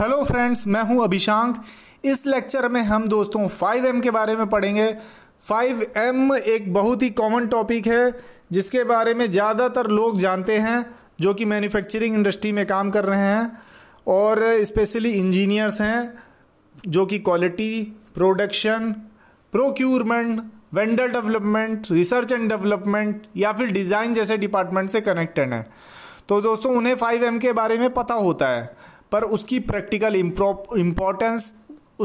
hello friends मैं हूं अभिशांक इस लेक्चर में हम दोस्तों 5M के बारे में पढ़ेंगे 5M एक बहुत ही कॉमन टॉपिक है जिसके बारे में ज़्यादातर लोग जानते हैं जो कि मैन्युफैक्चरिंग इंडस्ट्री में काम कर रहे हैं और स्पेशली इंजीनियर्स हैं जो कि quality production procurement vendor development research and development या फिर डिज़ाइन जैसे डिपार्टमेंट से कनेक्टेड हैं तो दोस्तों उन्हें 5M के बारे में पता होता है पर उसकी प्रैक्टिकल इम्पोर्टेंस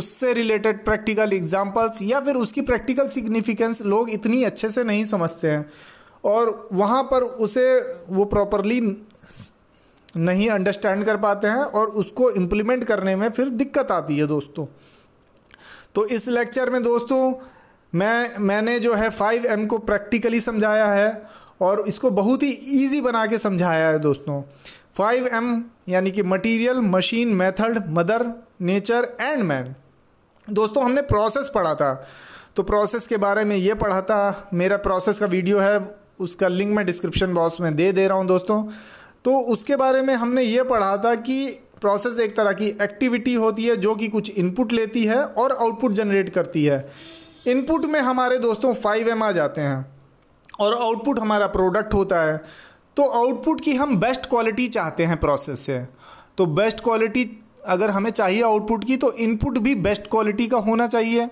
उससे रिलेटेड प्रैक्टिकल एग्जाम्पल्स या फिर उसकी प्रैक्टिकल सिग्निफिकेंस लोग इतनी अच्छे से नहीं समझते हैं और वहाँ पर उसे वो प्रॉपरली नहीं अंडरस्टैंड कर पाते हैं और उसको इम्प्लीमेंट करने में फिर दिक्कत आती है दोस्तों तो इस लेक्चर में दोस्तों मैं मैंने जो है फाइव एम को प्रैक्टिकली समझाया है और इसको बहुत ही ईजी बना के समझाया है दोस्तों फाइव एम यानी कि material machine method mother nature and man दोस्तों हमने प्रोसेस पढ़ा था तो प्रोसेस के बारे में ये पढ़ा था मेरा प्रोसेस का वीडियो है उसका लिंक मैं डिस्क्रिप्शन बॉक्स में दे दे रहा हूँ दोस्तों तो उसके बारे में हमने ये पढ़ा था कि प्रोसेस एक तरह की एक्टिविटी होती है जो कि कुछ इनपुट लेती है और आउटपुट जनरेट करती है इनपुट में हमारे दोस्तों फाइव एम आ जाते हैं और आउटपुट हमारा प्रोडक्ट होता है तो आउटपुट की हम बेस्ट क्वालिटी चाहते हैं प्रोसेस से तो बेस्ट क्वालिटी अगर हमें चाहिए आउटपुट की तो इनपुट भी बेस्ट क्वालिटी का होना चाहिए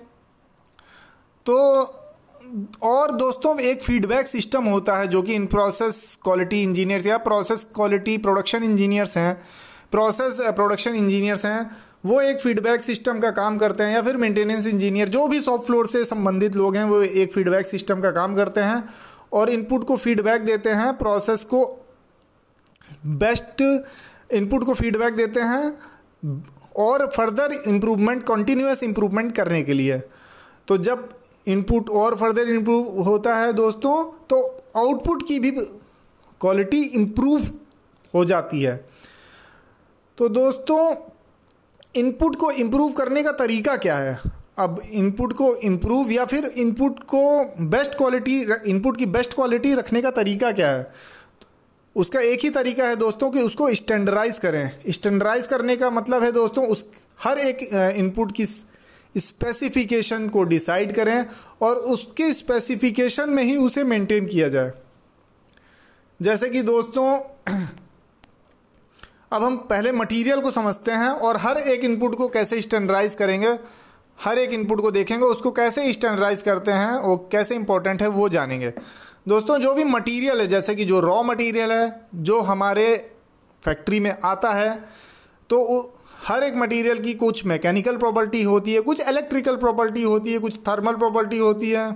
तो और दोस्तों एक फीडबैक सिस्टम होता है जो कि इन प्रोसेस क्वालिटी इंजीनियर्स या प्रोसेस क्वालिटी प्रोडक्शन इंजीनियर्स हैं प्रोसेस प्रोडक्शन इंजीनियर्स हैं वो एक फीडबैक सिस्टम का काम करते हैं या फिर मेंटेनेंस इंजीनियर जो भी सॉफ्ट फ्लोर से संबंधित लोग हैं वो एक फीडबैक सिस्टम का काम करते हैं और इनपुट को फीडबैक देते हैं प्रोसेस को बेस्ट इनपुट को फीडबैक देते हैं और फर्दर इम्प्रूवमेंट कॉन्टीन्यूस इम्प्रूवमेंट करने के लिए तो जब इनपुट और फर्दर इम्प्रूव होता है दोस्तों तो आउटपुट की भी क्वालिटी इम्प्रूव हो जाती है तो दोस्तों इनपुट को इम्प्रूव करने का तरीका क्या है अब इनपुट को इम्प्रूव या फिर इनपुट को बेस्ट क्वालिटी इनपुट की बेस्ट क्वालिटी रखने का तरीका क्या है उसका एक ही तरीका है दोस्तों कि उसको स्टैंडर्डाइज करें स्टैंडर्डाइज करने का मतलब है दोस्तों उस हर एक इनपुट की स्पेसिफिकेशन को डिसाइड करें और उसके स्पेसिफिकेशन में ही उसे मेंटेन किया जाए जैसे कि दोस्तों अब हम पहले मटेरियल को समझते हैं और हर एक इनपुट को कैसे स्टैंडर्डाइज करेंगे हर एक इनपुट को देखेंगे उसको कैसे स्टैंडर्डाइज करते हैं वो कैसे इंपॉर्टेंट है वो जानेंगे दोस्तों जो भी मटेरियल है जैसे कि जो रॉ मटेरियल है जो हमारे फैक्ट्री में आता है तो हर एक मटेरियल की कुछ मैकेनिकल प्रॉपर्टी होती है कुछ इलेक्ट्रिकल प्रॉपर्टी होती है कुछ थर्मल प्रॉपर्टी होती है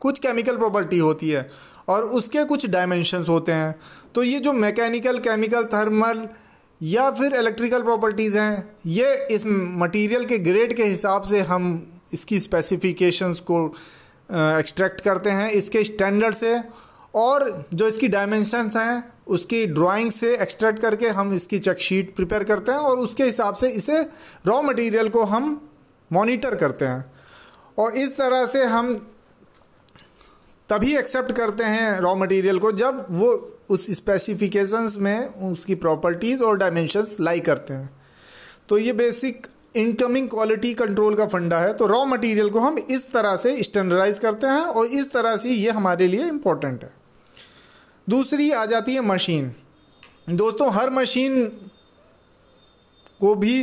कुछ केमिकल प्रॉपर्टी होती है और उसके कुछ डायमेंशंस होते हैं तो ये जो मैकेनिकल केमिकल थर्मल या फिर इलेक्ट्रिकल प्रॉपर्टीज़ हैं ये इस मटेरियल के ग्रेड के हिसाब से हम इसकी स्पेसिफिकेशंस को एक्सट्रैक्ट करते हैं इसके स्टैंडर्ड से और जो इसकी डायमेंशंस हैं उसकी ड्राइंग से एक्सट्रैक्ट करके हम इसकी चेकशीट प्रिपेयर करते हैं और उसके हिसाब से इसे रॉ मटेरियल को हम मॉनिटर करते हैं और इस तरह से हम तभी एक्सेप्ट करते हैं रॉ मटेरियल को जब वो उस स्पेसिफिकेशंस में उसकी प्रॉपर्टीज़ और डायमेंशंस लाई करते हैं तो ये बेसिक इनकमिंग क्वालिटी कंट्रोल का फंडा है तो रॉ मटेरियल को हम इस तरह से स्टैंडर्डाइज करते हैं और इस तरह से ये हमारे लिए इम्पोर्टेंट है दूसरी आ जाती है मशीन दोस्तों हर मशीन को भी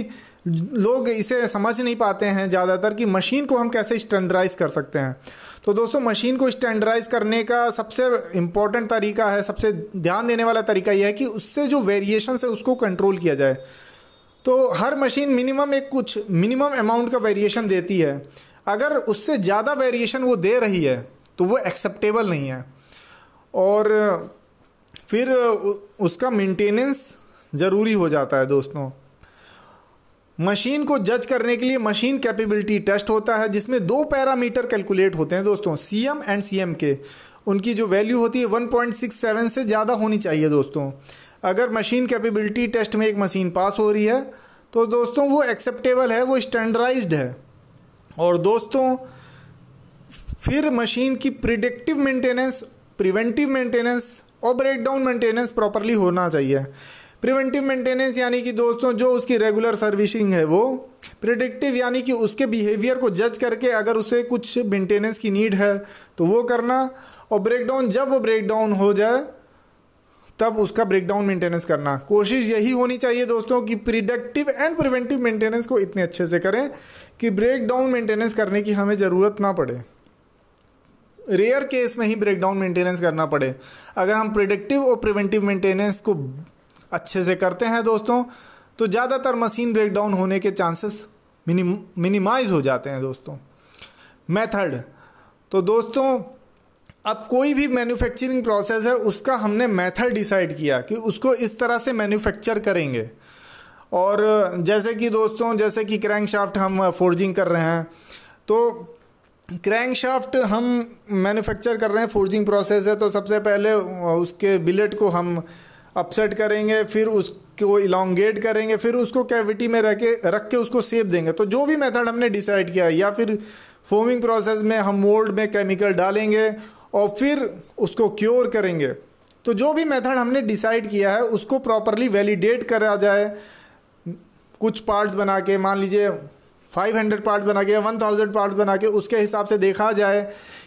लोग इसे समझ नहीं पाते हैं ज़्यादातर कि मशीन को हम कैसे स्टैंडर्डाइज कर सकते हैं तो दोस्तों मशीन को स्टैंडर्डाइज करने का सबसे इम्पॉर्टेंट तरीका है सबसे ध्यान देने वाला तरीका यह है कि उससे जो वेरिएशन है उसको कंट्रोल किया जाए तो हर मशीन मिनिमम एक कुछ मिनिमम अमाउंट का वेरिएशन देती है अगर उससे ज़्यादा वेरिएशन वो दे रही है तो वो एक्सेप्टेबल नहीं है और फिर उसका मेंटेनेंस ज़रूरी हो जाता है दोस्तों मशीन को जज करने के लिए मशीन कैपेबिलिटी टेस्ट होता है जिसमें दो पैरामीटर कैलकुलेट होते हैं दोस्तों C M and C M के उनकी जो वैल्यू होती है 1.67 से ज़्यादा होनी चाहिए दोस्तों अगर मशीन कैपेबिलिटी टेस्ट में एक मशीन पास हो रही है तो दोस्तों वो एक्सेप्टेबल है वो स्टैंडर्डाइज है और दोस्तों फिर मशीन की प्रिडिक्टिव मेंटेनेंस प्रिवेंटिव मेंटेनेंस और ब्रेकडाउन मेंटेनेंस प्रॉपरली होना चाहिए प्रिवेंटिव मेंटेनेंस यानी कि दोस्तों जो उसकी रेगुलर सर्विसिंग है वो प्रिडिक्टिव यानी कि उसके बिहेवियर को जज करके अगर उसे कुछ मेंटेनेंस की नीड है तो वो करना और ब्रेकडाउन जब वो ब्रेकडाउन हो जाए तब उसका ब्रेकडाउन मेंटेनेंस करना कोशिश यही होनी चाहिए दोस्तों कि प्रिडक्टिव एंड प्रिवेंटिव मेंटेनेंस को इतने अच्छे से करें कि ब्रेकडाउन मेंटेनेंस करने की हमें ज़रूरत ना पड़े रेयर केस में ही ब्रेकडाउन मेंटेनेंस करना पड़े अगर हम प्रिडक्टिव और प्रिवेंटिव मेंटेनेंस को अच्छे से करते हैं दोस्तों तो ज़्यादातर मशीन ब्रेकडाउन होने के चांसेस मिनिमाइज हो जाते हैं दोस्तों मेथड तो दोस्तों अब कोई भी मैन्युफैक्चरिंग प्रोसेस है उसका हमने मेथड डिसाइड किया कि उसको इस तरह से मैन्युफैक्चर करेंगे और जैसे कि दोस्तों जैसे कि क्रैंक शाफ्ट हम फोर्जिंग uh, कर रहे हैं तो क्रैंक शाफ्ट हम मैन्युफैक्चर कर रहे हैं फोर्जिंग प्रोसेस है तो सबसे पहले uh, उसके बिलेट को हम अपसेट करेंगे फिर उसको इलांगेट करेंगे फिर उसको कैविटी में रह के रख के उसको सेप देंगे तो जो भी मेथड हमने डिसाइड किया या फिर फोमिंग प्रोसेस में हम मोल्ड में केमिकल डालेंगे और फिर उसको क्योर करेंगे तो जो भी मेथड हमने डिसाइड किया है उसको प्रॉपरली वैलिडेट करा जाए कुछ पार्ट्स बना के मान लीजिए 500 पार्ट बना के या थाउजेंड पार्ट बना के उसके हिसाब से देखा जाए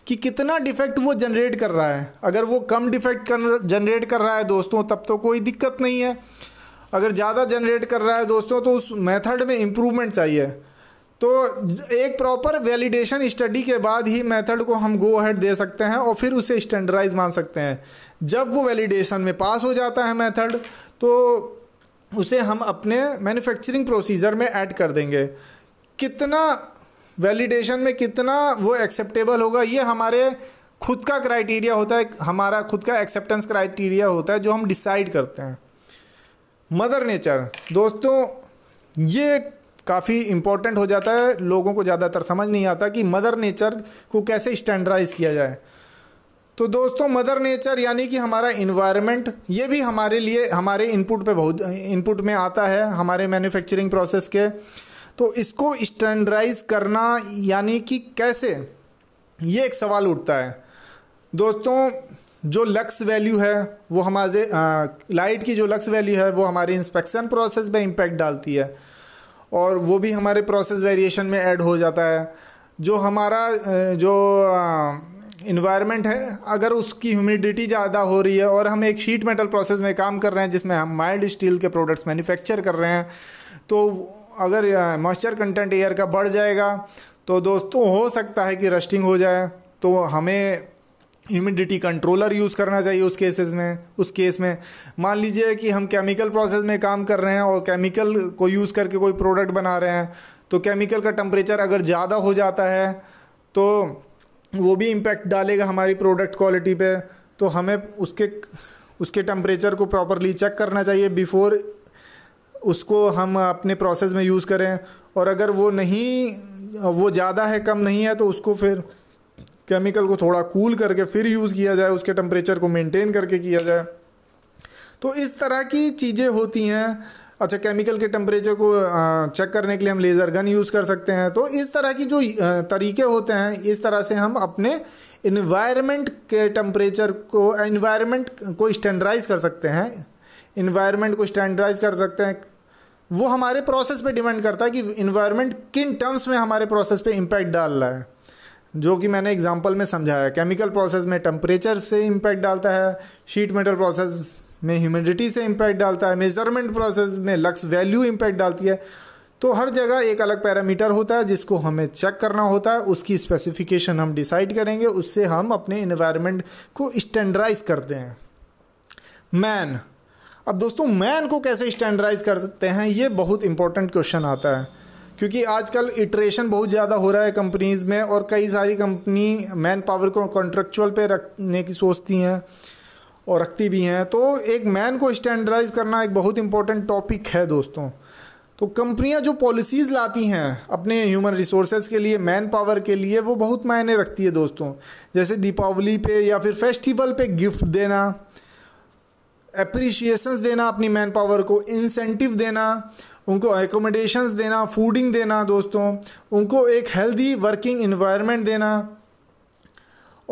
कि कितना डिफेक्ट वो जनरेट कर रहा है अगर वो कम डिफेक्ट कर जनरेट कर रहा है दोस्तों तब तो कोई दिक्कत नहीं है अगर ज़्यादा जनरेट कर रहा है दोस्तों तो उस मेथड में इम्प्रूवमेंट चाहिए तो एक प्रॉपर वैलिडेशन स्टडी के बाद ही मेथड को हम गो हेड दे सकते हैं और फिर उसे स्टैंडर्डाइज मान सकते हैं जब वो वैलिडेशन में पास हो जाता है मेथड तो उसे हम अपने मैन्युफैक्चरिंग प्रोसीजर में ऐड कर देंगे कितना वैलिडेशन में कितना वो एक्सेप्टेबल होगा ये हमारे खुद का क्राइटेरिया होता है हमारा खुद का एक्सेप्टेंस क्राइटेरिया होता है जो हम डिसाइड करते हैं मदर नेचर दोस्तों ये काफ़ी इम्पोर्टेंट हो जाता है लोगों को ज़्यादातर समझ नहीं आता कि मदर नेचर को कैसे स्टैंडर्डाइज किया जाए तो दोस्तों मदर नेचर यानी कि हमारा इन्वायरमेंट ये भी हमारे लिए हमारे इनपुट पे बहुत इनपुट में आता है हमारे मैन्युफैक्चरिंग प्रोसेस के तो इसको स्टैंडर्डाइज करना यानी कि कैसे ये एक सवाल उठता है दोस्तों जो लक्स वैल्यू है वो हमारे लाइट की जो लक्स वैल्यू है वो हमारे इंस्पेक्शन प्रोसेस में इम्पैक्ट डालती है और वो भी हमारे प्रोसेस वेरिएशन में ऐड हो जाता है जो हमारा जो इन्वायरमेंट है अगर उसकी ह्यूमिडिटी ज़्यादा हो रही है और हम एक शीट मेटल प्रोसेस में काम कर रहे हैं जिसमें हम माइल्ड स्टील के प्रोडक्ट्स मैन्युफैक्चर कर रहे हैं तो अगर मॉइस्चर कंटेंट एयर का बढ़ जाएगा तो दोस्तों हो सकता है कि रस्टिंग हो जाए तो हमें ह्यूमिडिटी कंट्रोलर यूज़ करना चाहिए उस केसेस में उस केस में मान लीजिए कि हम केमिकल प्रोसेस में काम कर रहे हैं और केमिकल को यूज़ करके कोई प्रोडक्ट बना रहे हैं तो केमिकल का टम्परेचर अगर ज़्यादा हो जाता है तो वो भी इम्पैक्ट डालेगा हमारी प्रोडक्ट क्वालिटी पे तो हमें उसके उसके टेम्परेचर को प्रॉपरली चेक करना चाहिए बिफोर उसको हम अपने प्रोसेस में यूज़ करें और अगर वो नहीं वो ज़्यादा है कम नहीं है तो उसको फिर केमिकल को थोड़ा कूल करके फिर यूज़ किया जाए उसके टम्परेचर को मेंटेन करके किया जाए तो इस तरह की चीज़ें होती हैं अच्छा केमिकल के टेम्परेचर को चेक करने के लिए हम लेज़र गन यूज़ कर सकते हैं तो इस तरह की जो तरीके होते हैं इस तरह से हम अपने इन्वायरमेंट के टेम्परेचर को इन्वायरमेंट को स्टैंडराइज कर सकते हैं इन्वायरमेंट को स्टैंडर्डाइज कर सकते हैं वो हमारे प्रोसेस पे डिपेंड करता है कि इन्वायरमेंट किन टर्म्स में हमारे प्रोसेस पे इम्पैक्ट डाल रहा है जो कि मैंने एग्जांपल में समझाया केमिकल प्रोसेस में टेम्परेचर से इम्पैक्ट डालता है शीट मेटल प्रोसेस में ह्यूमिडिटी से इम्पैक्ट डालता है मेजरमेंट प्रोसेस में लक्स वैल्यू इम्पैक्ट डालती है तो हर जगह एक अलग पैरामीटर होता है जिसको हमें चेक करना होता है उसकी स्पेसिफिकेशन हम डिसाइड करेंगे उससे हम अपने इन्वायरमेंट को स्टैंडर्डाइज करते हैं मैन अब दोस्तों मैन को कैसे स्टैंडर्डाइज कर सकते हैं ये बहुत इंपॉर्टेंट क्वेश्चन आता है क्योंकि आजकल इटरेशन बहुत ज़्यादा हो रहा है कंपनीज़ में और कई सारी कंपनी मैन पावर को कॉन्ट्रेक्चुअल पे रखने की सोचती हैं और रखती भी हैं तो एक मैन को स्टैंडर्डाइज करना एक बहुत इंपॉर्टेंट टॉपिक है दोस्तों तो कंपनियां जो पॉलिसीज़ लाती हैं अपने ह्यूमन रिसोर्सेज के लिए मैन पावर के लिए वो बहुत मायने रखती है दोस्तों जैसे दीपावली पे या फिर फेस्टिवल पे गिफ्ट देना अप्रिशिएशंस देना अपनी मैन पावर को इंसेंटिव देना उनको एकोमोडेशंस देना फूडिंग देना दोस्तों उनको एक हेल्दी वर्किंग इन्वायरमेंट देना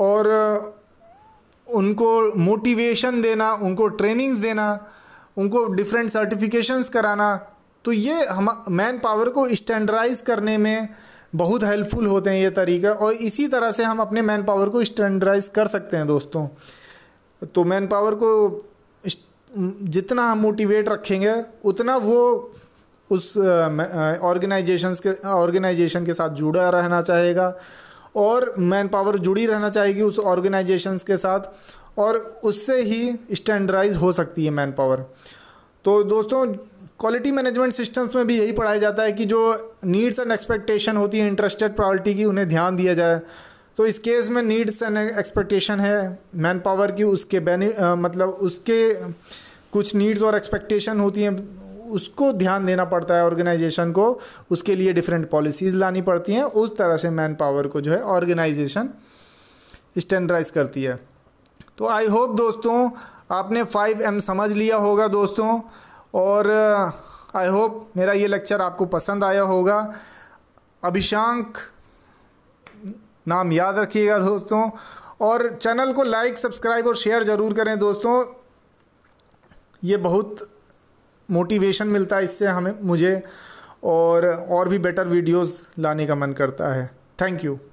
और उनको मोटिवेशन देना उनको ट्रेनिंग्स देना उनको डिफरेंट सर्टिफिकेशंस कराना तो ये हम मैन पावर को स्टैंडर्डाइज करने में बहुत हेल्पफुल होते हैं ये तरीक़े और इसी तरह से हम अपने मैन पावर को स्टैंडर्डाइज कर सकते हैं दोस्तों तो मैन पावर को जितना हम मोटिवेट रखेंगे उतना वो उस ऑर्गेनाइजेशंस के ऑर्गेनाइजेशन के साथ जुड़ा रहना चाहेगा और मैन पावर जुड़ी रहना चाहेगी उस ऑर्गेनाइजेशंस के साथ और उससे ही स्टैंडर्डाइज हो सकती है मैन पावर तो दोस्तों क्वालिटी मैनेजमेंट सिस्टम्स में भी यही पढ़ाया जाता है कि जो नीड्स एंड एक्सपेक्टेशन होती है इंटरेस्टेड प्रायोरिटी की उन्हें ध्यान दिया जाए तो इस केस में नीड्स एंड एक्सपेक्टेशन है मैन पावर की उसके बेनि मतलब उसके कुछ नीड्स और एक्सपेक्टेशन होती हैं उसको ध्यान देना पड़ता है ऑर्गेनाइजेशन को उसके लिए डिफरेंट पॉलिसीज़ लानी पड़ती हैं उस तरह से मैन पावर को जो है ऑर्गेनाइजेशन स्टैंडराइज करती है तो आई होप दोस्तों आपने फाइव एम समझ लिया होगा दोस्तों और आई होप मेरा ये लेक्चर आपको पसंद आया होगा अभिशांक नाम याद रखिएगा दोस्तों और चैनल को लाइक सब्सक्राइब और शेयर ज़रूर करें दोस्तों ये बहुत मोटिवेशन मिलता है इससे हमें मुझे और और भी बेटर वीडियोस लाने का मन करता है थैंक यू